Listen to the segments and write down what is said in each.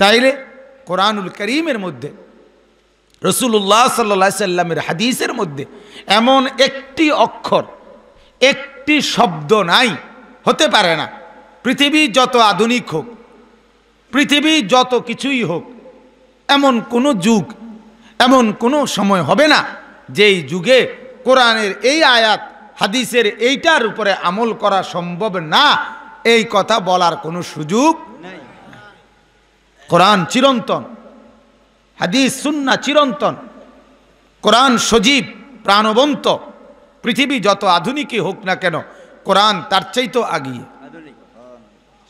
তাইলে কোরআনুল করিমের মধ্যে রসুল্লাহ সাল্লা সাল্লামের হাদিসের মধ্যে এমন একটি অক্ষর একটি শব্দ নাই হতে পারে না পৃথিবী যত আধুনিক হোক পৃথিবী যত কিছুই হোক এমন কোনো যুগ এমন কোনো সময় হবে না যেই যুগে কোরআনের এই আয়াত হাদিসের এইটার উপরে আমল করা সম্ভব না এই কথা বলার কোনো সুযোগ কোরআন চিরন্তন হাদিস সুন্না চিরন্তন কোরআন সজীব প্রাণবন্ত পৃথিবী যত আধুনিকই হোক না কেন কোরআন তার চাইতে আগিয়ে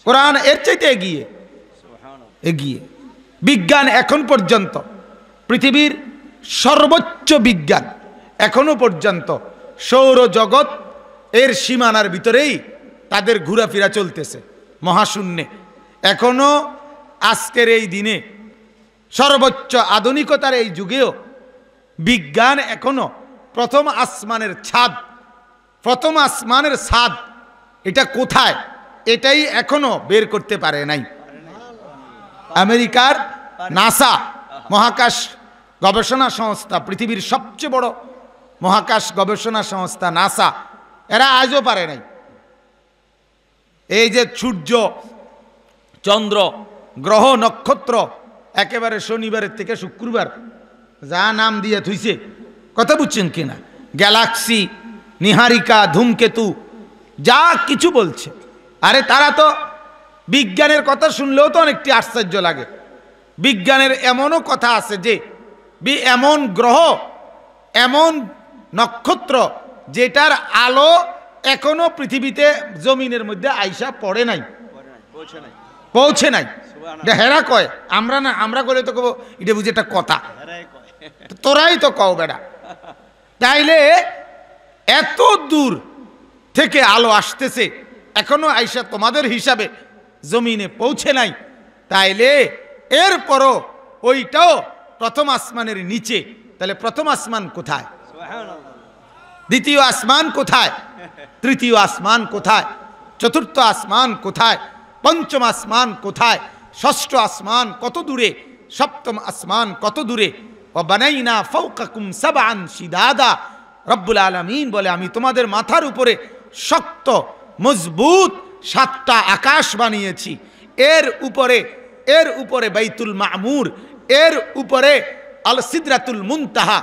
কোরআন এর চাইতে এগিয়ে এগিয়ে বিজ্ঞান এখন পর্যন্ত পৃথিবীর সর্বোচ্চ বিজ্ঞান এখনও পর্যন্ত সৌরজগৎ এর সীমানার ভিতরেই তাদের ঘোরাফেরা চলতেছে মহাশূন্যে এখনো আজকের এই দিনে সর্বোচ্চ আধুনিকতার এই যুগেও বিজ্ঞান এখনও প্রথম আসমানের ছাদ প্রথম আসমানের ছাদ এটা কোথায় এটাই এখনও বের করতে পারে নাই আমেরিকার নাসা মহাকাশ গবেষণা সংস্থা পৃথিবীর সবচেয়ে বড় মহাকাশ গবেষণা সংস্থা নাসা এরা আজও পারে নাই এই যে সূর্য চন্দ্র গ্রহ নক্ষত্র একেবারে শনিবারের থেকে শুক্রবার যা নাম দিয়ে থুইছে কথা বুঝছেন কিনা গ্যালাক্সি নিহারিকা ধূমকেতু যা কিছু বলছে আরে তারা তো বিজ্ঞানের কথা শুনলেও তো অনেকটি আশ্চর্য লাগে বিজ্ঞানের এমনও কথা আছে যে বি এমন গ্রহ এমন নক্ষত্র যেটার আলো এখনো পৃথিবীতে জমিনের মধ্যে আইসা পড়ে নাই পড়ে নাই পৌঁছে নাই হেরা কয় আমরা না আমরা করে তো কবো এটা বুঝি একটা কথা তোরাই তো কও বেড়া তাইলে এত দূর থেকে আলো আসতেছে এখনো আইসা তোমাদের হিসাবে জমিনে পৌঁছে নাই তাইলে এরপরও ওইটাও প্রথম আসমানের নিচে তাহলে প্রথম আসমান কোথায় দ্বিতীয় আসমান কোথায় তৃতীয় আসমান কোথায় চতুর্থ আসমান কোথায় পঞ্চম আসমান কোথায় ষষ্ঠ আসমান কত দূরে সপ্তম আসমান কত দূরে ও বানাইনা ফৌকাকুম সাবান সিদাদা রব্বুল আলমিন বলে আমি তোমাদের মাথার উপরে শক্ত মজবুত সাতটা আকাশ বানিয়েছি এর উপরে এর উপরে বাইতুল মামুর এর উপরে আল সিদ্রাতুল মুনতাহা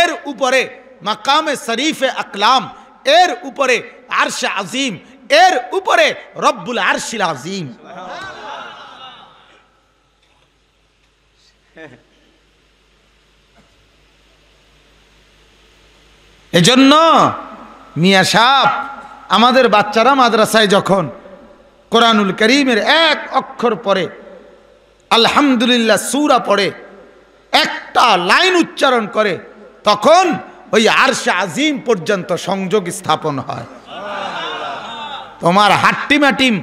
এর উপরে মাকামে শরীফে আকলাম এর উপরে আরশা আজিম এর উপরে রব্বুল আরশিল আজিম এজন্য মিয়া সাপ আমাদের বাচ্চারা মাদ্রাসায় যখন কোরআনুল করিমের এক অক্ষর পরে আলহামদুলিল্লাহ সুরা পড়ে একটা লাইন উচ্চারণ করে তখন ওই আরশে আজিম পর্যন্ত সংযোগ স্থাপন হয় তোমার হাট্টিম হাটিম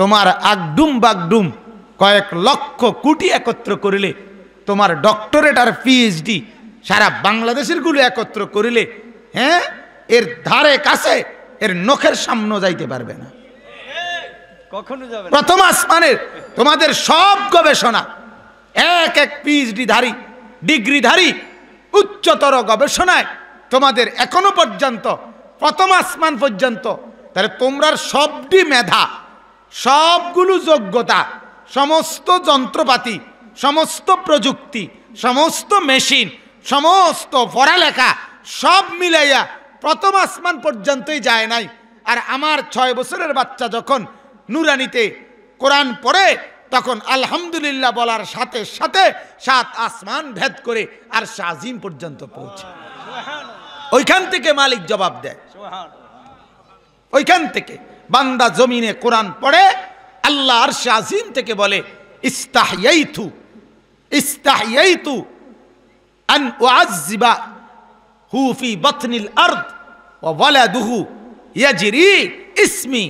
তোমার আগডুম বাগডুম কয়েক লক্ষ কোটি একত্র করিলে তোমার ডক্টরেট আর পিএইচডি সারা বাংলাদেশের গুলো একত্র করিলে হ্যাঁ এর ধারে কাছে এর নখের সামনে যাইতে পারবে না কখনো যাবে প্রথম আসমানের তোমাদের সব গবেষণা এক এক পিএইচডি ধারী ডিগ্রিধারী উচ্চতর গবেষণায় তোমাদের এখনো পর্যন্ত প্রথম আসমান পর্যন্ত তাহলে তোমরার সবটি মেধা সবগুলো যোগ্যতা সমস্ত যন্ত্রপাতি সমস্ত প্রযুক্তি সমস্ত মেশিন সমস্ত পড়ালেখা সব মিলাইয়া প্রথম আসমান পর্যন্তই যায় নাই আর আমার ছয় বছরের বাচ্চা যখন নুরানিতে কোরআন পড়ে তখন আলহামদুলিল্লাহ বলার সাথে সাথে সাত আসমান ভেদ করে আর শাহজিম পর্যন্ত পৌঁছে ওইখান থেকে মালিক জবাব দেয় ওইখান থেকে বান্দা জমিনে কোরআন পড়ে আল্লাহ আর শাহিম থেকে বলে ইস্তাহিয়াইথু ইস্তাহিয়াইতু আন ওয়াজিবা হুফি বথনিল আর্দ ও ইয়াজিরি ইসমি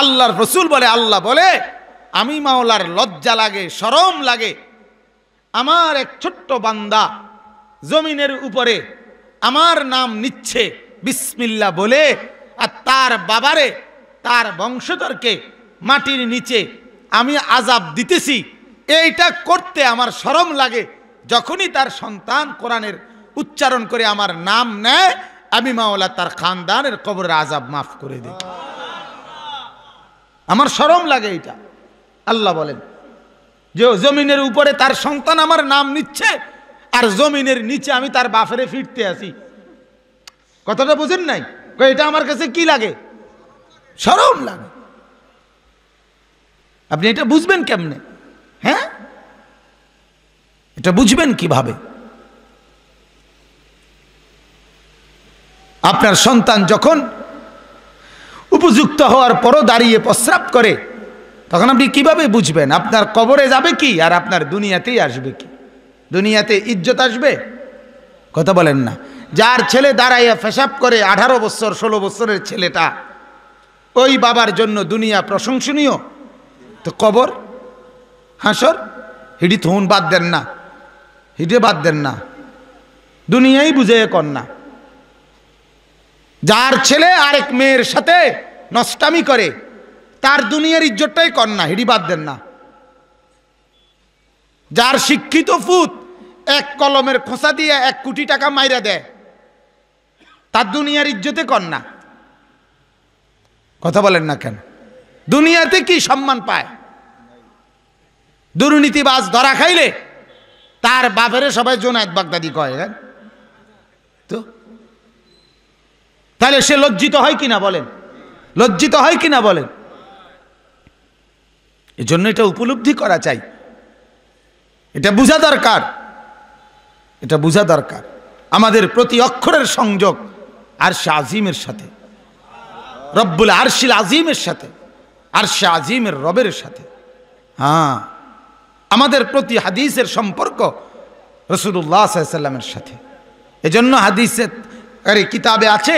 আল্লাহর রসুল বলে আল্লাহ বলে আমি মাওলার লজ্জা লাগে সরম লাগে আমার এক ছোট্ট বান্দা জমিনের উপরে আমার নাম নিচ্ছে বিসমিল্লা বলে আর তার বাবারে তার বংশধরকে মাটির নিচে আমি আজাব দিতেছি এইটা করতে আমার সরম লাগে যখনই তার সন্তান কোরআনের উচ্চারণ করে আমার নাম নেয় আমি মাওলা তার খানদানের কবরের আজাব মাফ করে দিই আমার সরম লাগে এটা আল্লাহ বলেন যে জমিনের উপরে তার সন্তান আমার নাম নিচ্ছে আর জমিনের নিচে আমি তার বাফেরে ফিরতে আসি কথাটা বুঝেন নাই এটা আমার কাছে কি লাগে সরম লাগে আপনি এটা বুঝবেন কেমনে হ্যাঁ এটা বুঝবেন কিভাবে আপনার সন্তান যখন উপযুক্ত হওয়ার পরও দাঁড়িয়ে প্রস্রাব করে তখন আপনি কিভাবে বুঝবেন আপনার কবরে যাবে কি আর আপনার দুনিয়াতেই আসবে কি দুনিয়াতে ইজ্জত আসবে কথা বলেন না যার ছেলে দাঁড়াইয়া ফেসাব করে আঠারো বছর ষোলো বছরের ছেলেটা ওই বাবার জন্য দুনিয়া প্রশংসনীয় তো কবর হাসর হিডি থুন বাদ দেন না হিডে বাদ দেন না দুনিয়াই বুঝে কন্যা যার ছেলে আরেক মেয়ের সাথে নষ্টামি করে তার দুনিয়ার ইজ্জতটাই কন্যা হিডি বাদ দেন না যার শিক্ষিত ফুত এক কলমের খোঁচা দিয়ে এক কোটি টাকা মাইরা দেয় তার দুনিয়ার ইজ্জতে কর না কথা বলেন না কেন দুনিয়াতে কি সম্মান পায় দুর্নীতিবাজ ধরা খাইলে তার বাপেরে সবাই জোনায়ত বাগদাদি কয় হ্যাঁ? তো তাহলে সে লজ্জিত হয় কিনা বলেন লজ্জিত হয় কিনা বলেন এজন্য এটা উপলব্ধি করা চাই এটা বোঝা দরকার এটা বোঝা দরকার আমাদের প্রতি অক্ষরের সংযোগ আরশে আজিমের সাথে রব্বুল আরশিল আজিমের সাথে আরশে আজিমের রবের সাথে হ্যাঁ আমাদের প্রতি হাদিসের সম্পর্ক রসুল্লাহ সাল্লামের সাথে এজন্য হাদিসের আরে কিতাবে আছে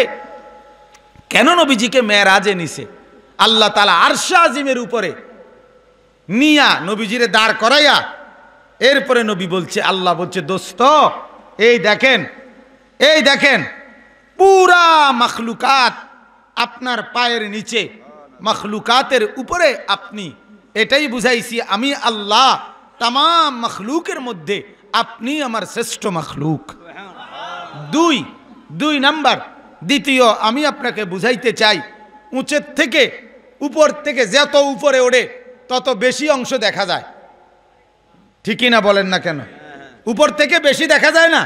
কেন নবীজিকে আজে নিছে আল্লাহ তালা আরশা আজিমের উপরে নিয়া নবীজিরে দাঁড় করাইয়া এরপরে নবী বলছে আল্লাহ বলছে দোস্ত এই দেখেন এই দেখেন পুরা মখলুকাত আপনার পায়ের নিচে মখলুকাতের উপরে আপনি এটাই বুঝাইছি আমি আল্লাহ তাম মখলুকের মধ্যে আপনি আমার শ্রেষ্ঠ মখলুক দুই দুই নাম্বার দ্বিতীয় আমি আপনাকে বুঝাইতে চাই উঁচের থেকে উপর থেকে যত উপরে ওড়ে তত বেশি অংশ দেখা যায় ঠিকই না বলেন না কেন উপর থেকে বেশি দেখা যায় না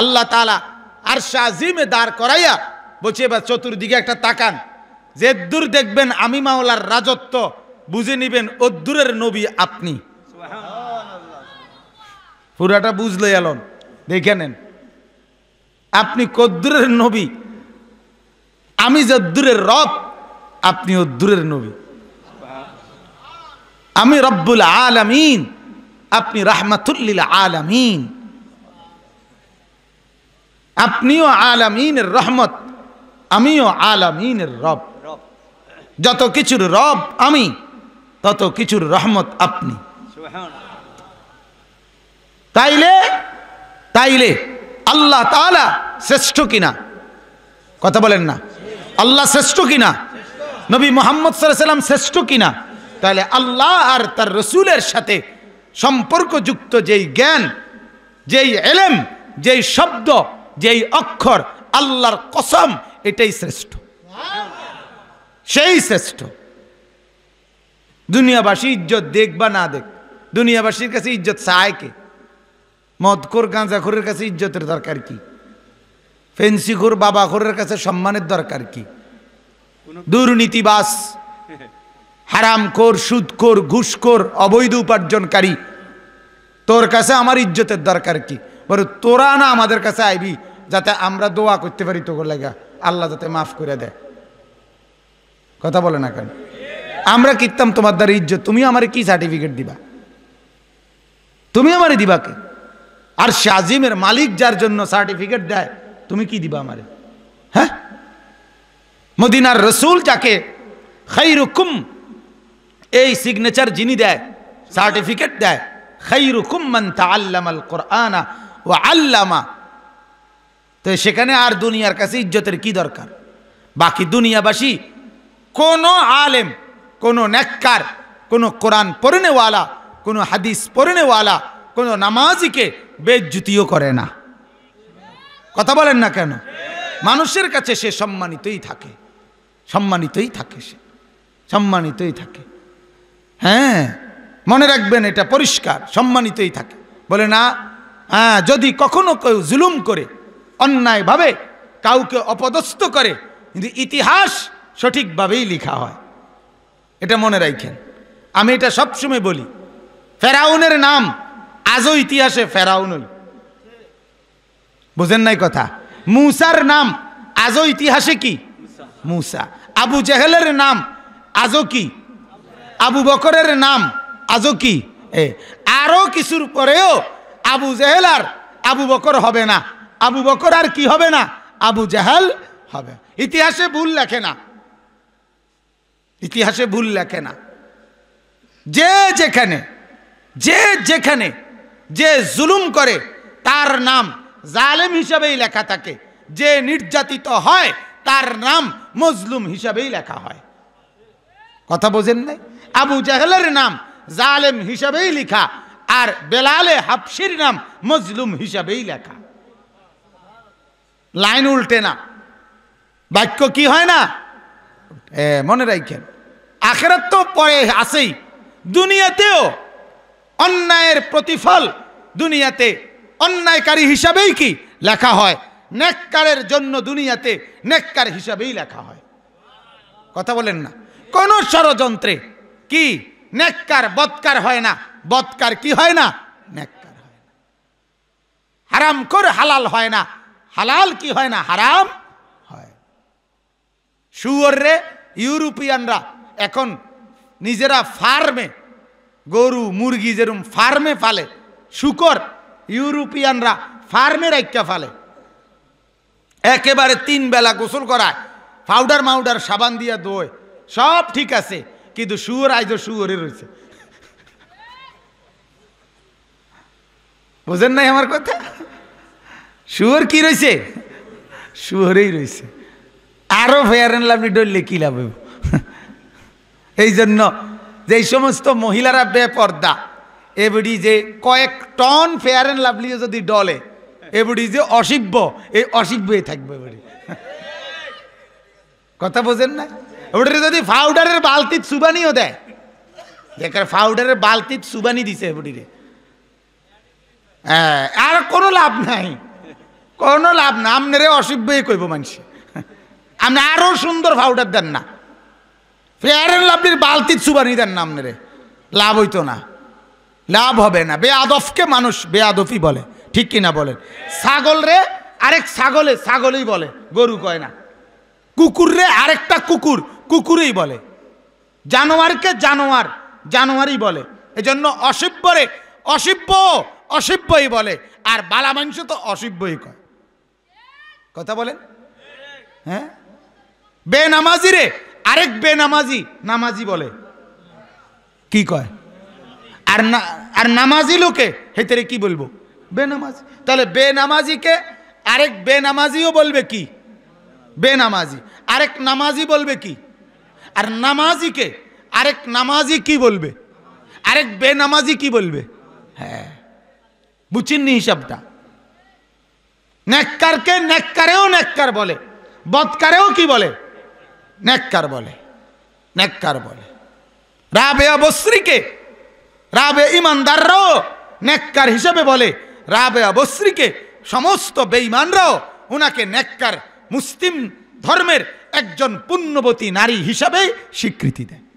আল্লাহ তালা আর শাহজিমে দাঁড় করাইয়া বলছি এবার চতুর্দিকে একটা তাকান যে দূর দেখবেন আমি মাওলার রাজত্ব বুঝে নিবেন দূরের নবী আপনি পুরাটা বুঝলে এলন দেখে নেন আপনি কদ্দুরের নবী আমি দূরের রব আপনি দূরের নবী আমি রব্বুল আলামিন আপনি রাহমাতুল্লিল আলামিন আপনিও আলামিনের রহমত আমিও আলামিনের রব যত কিছুর রব আমি তত কিছুর রহমত আপনি তাইলে তাইলে আল্লাহ তালা শ্রেষ্ঠ কিনা কথা বলেন না আল্লাহ শ্রেষ্ঠ কিনা নবী মোহাম্মদ সাল্লাম শ্রেষ্ঠ কিনা তাহলে আল্লাহ আর তার রসুলের সাথে সম্পর্কযুক্ত যেই জ্ঞান যেই এলেম যেই শব্দ যেই অক্ষর আল্লাহর কসম এটাই শ্রেষ্ঠ সেই শ্রেষ্ঠ দুনিয়াবাসী ইজ্জত দেখ বা না দেখ দুনিয়াবাসীর কাছে ইজ্জত চায় কে মদখোর গাঁজাখোরের কাছে ইজ্জতের দরকার কি ফেন্সিখোর বাবাখোরের কাছে সম্মানের দরকার কি দুর্নীতিবাস হারামখোর সুদখোর ঘুষখোর অবৈধ উপার্জনকারী তোর কাছে আমার ইজ্জতের দরকার কি বলে তোরা না আমাদের কাছে আইবি যাতে আমরা দোয়া করতে পারি তোর লাগা আল্লাহ যাতে মাফ করে দেয় কথা বলে না কেন আমরা কিনতাম তোমার দ্বারা ইজ্জত তুমি আমার কি সার্টিফিকেট দিবা তুমি আমারে দিবা কে আর শাজিমের মালিক যার জন্য সার্টিফিকেট দেয় তুমি কি দিবা আমারে হ্যাঁ মদিনার রসুল যাকে রুকুম এই সিগনেচার যিনি দেয় সার্টিফিকেট দেয় খাই রুকুম তা আল্লামাল কোরআনা ও আল্লামা তো সেখানে আর দুনিয়ার কাছে ইজ্জতের কি দরকার বাকি দুনিয়াবাসী কোনো আলেম কোনো নেককার কোনো কোরআন পড়নেওয়ালা কোনো হাদিস পড়নেওয়ালা কোনো নামাজিকে বেজ্জুতিও করে না কথা বলেন না কেন মানুষের কাছে সে সম্মানিতই থাকে সম্মানিতই থাকে সে সম্মানিতই থাকে হ্যাঁ মনে রাখবেন এটা পরিষ্কার সম্মানিতই থাকে বলে না হ্যাঁ যদি কখনো কেউ জুলুম করে অন্যায়ভাবে কাউকে অপদস্থ করে কিন্তু ইতিহাস সঠিকভাবেই লিখা হয় এটা মনে রাখেন আমি এটা সবসময় বলি ফেরাউনের নাম আজও ইতিহাসে ফেরাউনই বুঝেন নাই কথা মুসার নাম আজও ইতিহাসে কি মুসা আবু জেহেলের নাম আজও কি আবু বকরের নাম আজও কি এ আরও কিছুর পরেও আবু জেহেল আর আবু বকর হবে না আবু বকর আর কি হবে না আবু জাহাল হবে ইতিহাসে ভুল লেখে না ইতিহাসে ভুল লেখে না যে যেখানে যে যেখানে যে জুলুম করে তার নাম জালেম হিসাবেই লেখা থাকে যে নির্যাতিত হয় তার নাম মজলুম হিসাবেই লেখা হয় কথা বোঝেন নাই আবু জাহেলের নাম জালেম হিসাবেই লেখা আর বেলালে হাফসির নাম মজলুম হিসাবেই লেখা লাইন উল্টে না বাক্য কি হয় না মনে রাখেন আখেরাত তো পরে আসেই দুনিয়াতেও অন্যায়ের প্রতিফল দুনিয়াতে অন্যায়কারী হিসাবেই কি লেখা হয় নেককারের জন্য দুনিয়াতে নেককার হিসাবেই লেখা হয় কথা বলেন না কোন ষড়যন্ত্রে কি নেককার বৎকার হয় না বৎকার কি হয় না নেককার হয় না হারাম করে হালাল হয় না হালাল কি হয় না হারাম হয় সুয়র রে ইউরোপিয়ানরা এখন নিজেরা ফার্মে গরু মুরগি যেরম ফার্মে ফালে শুকর ইউরোপিয়ানরা ফার্মে একটা ফালে একেবারে তিন বেলা গোসল করায় পাউডার মাউডার সাবান দিয়া দোয় সব ঠিক আছে কিন্তু শুয়োর আইজ শুয়োরে রয়েছে বুঝেন নাই আমার কথা শুয়োর কি রয়েছে শুয়োরেই রয়েছে আরও ফেয়ার এনলে লাভলি ডললে কী লাভ এই জন্য যে সমস্ত মহিলারা বেপর্দা এবডি যে কয়েক টন ফেয়ার অ্যান্ড লাভলিও যদি ডলে এবডি যে অসিব্য এই অসিব্যই থাকবে এবডি কথা বোঝেন না ওটারে যদি ফাউডারের বালতির সুবানিও দেয় দেখার পাউডারের বালতির সুবানি দিছে এবডিরে হ্যাঁ আর কোনো লাভ নাই কোনো লাভ না আপনারে অসভ্যই কইব মানুষে আপনি আরও সুন্দর পাউডার দেন না ফেয়ার অ্যান্ড লাভলির বালতির চুবানি দেন না আপনারে লাভ হইতো না লাভ হবে না আদফকে মানুষ বেআদফই বলে ঠিক কিনা বলে ছাগল রে আরেক ছাগলে ছাগলেই বলে গরু কয় না কুকুর রে আরেকটা কুকুর কুকুরেই বলে জানোয়ারকে জানোয়ার জানোয়ারই বলে এজন্য রে অসভ্য অসভ্যই বলে আর বালা মানুষ তো অসভ্যই কয় কথা বলেন হ্যাঁ বেনামাজি রে আরেক বেনামাজি নামাজি বলে কি কয় আর না আর নামাজি লোকে হেতেরে কি বলবো নামাজি তাহলে বেনামাজিকে আরেক বেনামাজিও বলবে কি বেনামাজি আরেক নামাজি বলবে কি আর নামাজিকে আরেক নামাজি কি বলবে আরেক বেনামাজি কি বলবে হ্যাঁ বুঝিনি হিসাবটা নেককারকে নেককারেও নেককার বলে বৎকারেও কি বলে নেককার বলে নেককার বলে রাবে অবশ্রীকে রাবে ইমানদাররাও নেককার হিসেবে বলে রাবে অবশ্রীকে সমস্ত বেঈমানরাও ওনাকে নেককার মুসলিম ধর্মের একজন পুণ্যবতী নারী হিসাবে স্বীকৃতি দেয়